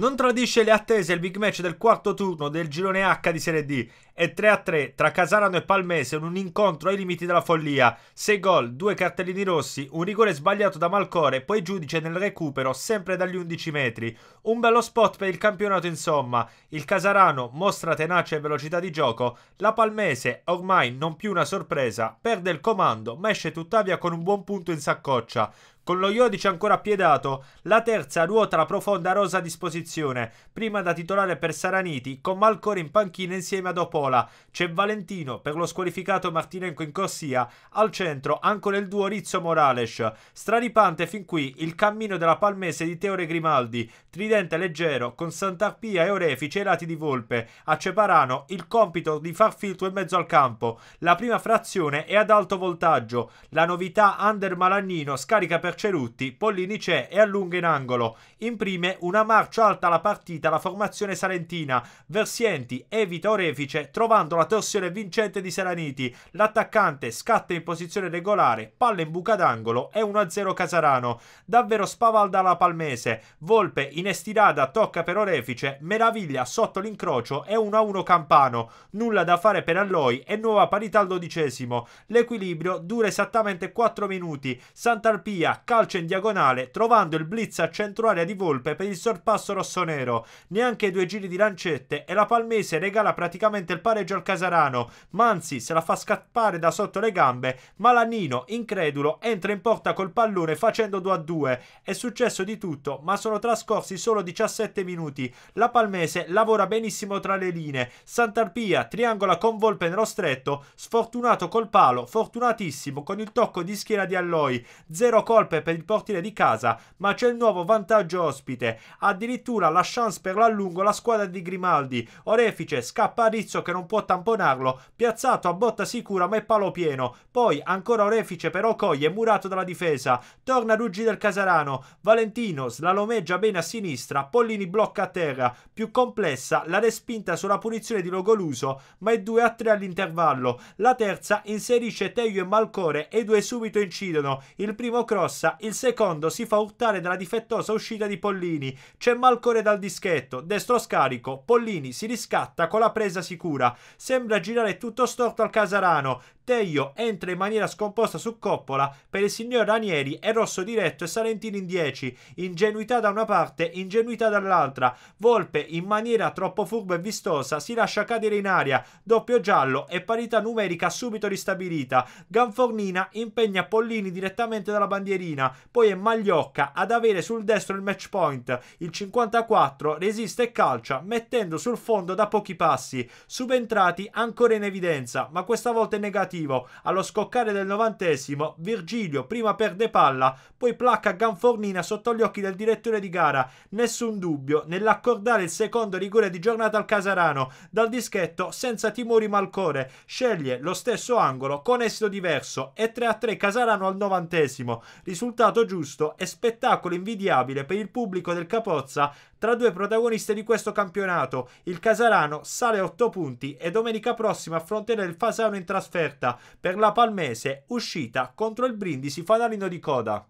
non tradisce le attese il big match del quarto turno del girone H di Serie D. È 3-3 tra Casarano e Palmese in un incontro ai limiti della follia. 6 gol, 2 cartellini rossi, un rigore sbagliato da Malcore, poi giudice nel recupero sempre dagli 11 metri. Un bello spot per il campionato insomma. Il Casarano mostra tenacia e velocità di gioco. La Palmese, ormai non più una sorpresa, perde il comando ma esce tuttavia con un buon punto in saccoccia. Con lo Iodice ancora piedato, la terza ruota la profonda rosa a disposizione, prima da titolare per Saraniti, con Malcore in panchina insieme ad Opola. C'è Valentino per lo squalificato Martinenco in corsia, al centro ancora il duo Rizzo Morales. Straripante fin qui il cammino della palmese di Teore Grimaldi, tridente leggero con Sant'Arpia e Orefice ai lati di Volpe, a Ceparano il compito di far filtro in mezzo al campo. La prima frazione è ad alto voltaggio, la novità Under Malannino scarica per per Cerutti, Pollini c'è e allunga in angolo. Imprime una marcia alta alla partita la formazione salentina. Versienti evita Orefice trovando la torsione vincente di Seraniti. L'attaccante scatta in posizione regolare, palla in buca d'angolo e 1-0 Casarano. Davvero spavalda la Palmese. Volpe in estirada tocca per Orefice, meraviglia sotto l'incrocio e 1-1 Campano. Nulla da fare per Alloi e nuova parità al dodicesimo. L'equilibrio dura esattamente 4 minuti. Sant'Arpia calcio in diagonale, trovando il blitz a centro di Volpe per il sorpasso rossonero. Neanche due giri di lancette e la Palmese regala praticamente il pareggio al Casarano. Manzi se la fa scappare da sotto le gambe, ma Lanino, incredulo, entra in porta col pallone facendo 2 a 2. È successo di tutto, ma sono trascorsi solo 17 minuti. La Palmese lavora benissimo tra le linee. Sant'Arpia triangola con Volpe nello stretto, sfortunato col palo, fortunatissimo con il tocco di schiena di Alloi. Zero colpo scarpe per il portiere di casa, ma c'è il nuovo vantaggio ospite. Addirittura la chance per l'allungo la squadra di Grimaldi. Orefice scappa a Rizzo che non può tamponarlo, piazzato a botta sicura ma è palo pieno. Poi ancora Orefice però coglie, murato dalla difesa. Torna Ruggi del Casarano, Valentino slalomeggia bene a sinistra, Pollini blocca a terra. Più complessa la respinta sulla punizione di Logoluso, ma è 2 a 3 all'intervallo. La terza inserisce Teio e Malcore e i due subito incidono. Il primo cross passa, il secondo si fa urtare dalla difettosa uscita di Pollini, c'è Malcore dal dischetto, destro scarico, Pollini si riscatta con la presa sicura, sembra girare tutto storto al Casarano, Teglio entra in maniera scomposta su Coppola, per il signor Ranieri è rosso diretto e Salentini in 10, ingenuità da una parte, ingenuità dall'altra, Volpe in maniera troppo furba e vistosa si lascia cadere in aria, doppio giallo e parità numerica subito ristabilita, Ganfornina impegna Pollini direttamente dalla bandierina, poi è Magliocca ad avere sul destro il match point, il 54 resiste e calcia mettendo sul fondo da pochi passi, subentrati ancora in evidenza, ma questa volta è negativo decisivo. Allo scoccare del novantesimo, Virgilio prima perde palla, poi placca Ganfornina sotto gli occhi del direttore di gara. Nessun dubbio nell'accordare il secondo rigore di giornata al Casarano. Dal dischetto, senza timori malcore, sceglie lo stesso angolo con esito diverso e 3 3 Casarano al novantesimo. Risultato giusto e spettacolo invidiabile per il pubblico del Capozza tra due protagoniste di questo campionato. Il Casarano sale a 8 punti e domenica prossima affronterà il Fasano in trasferta per la Palmese uscita contro il Brindisi fanalino di coda.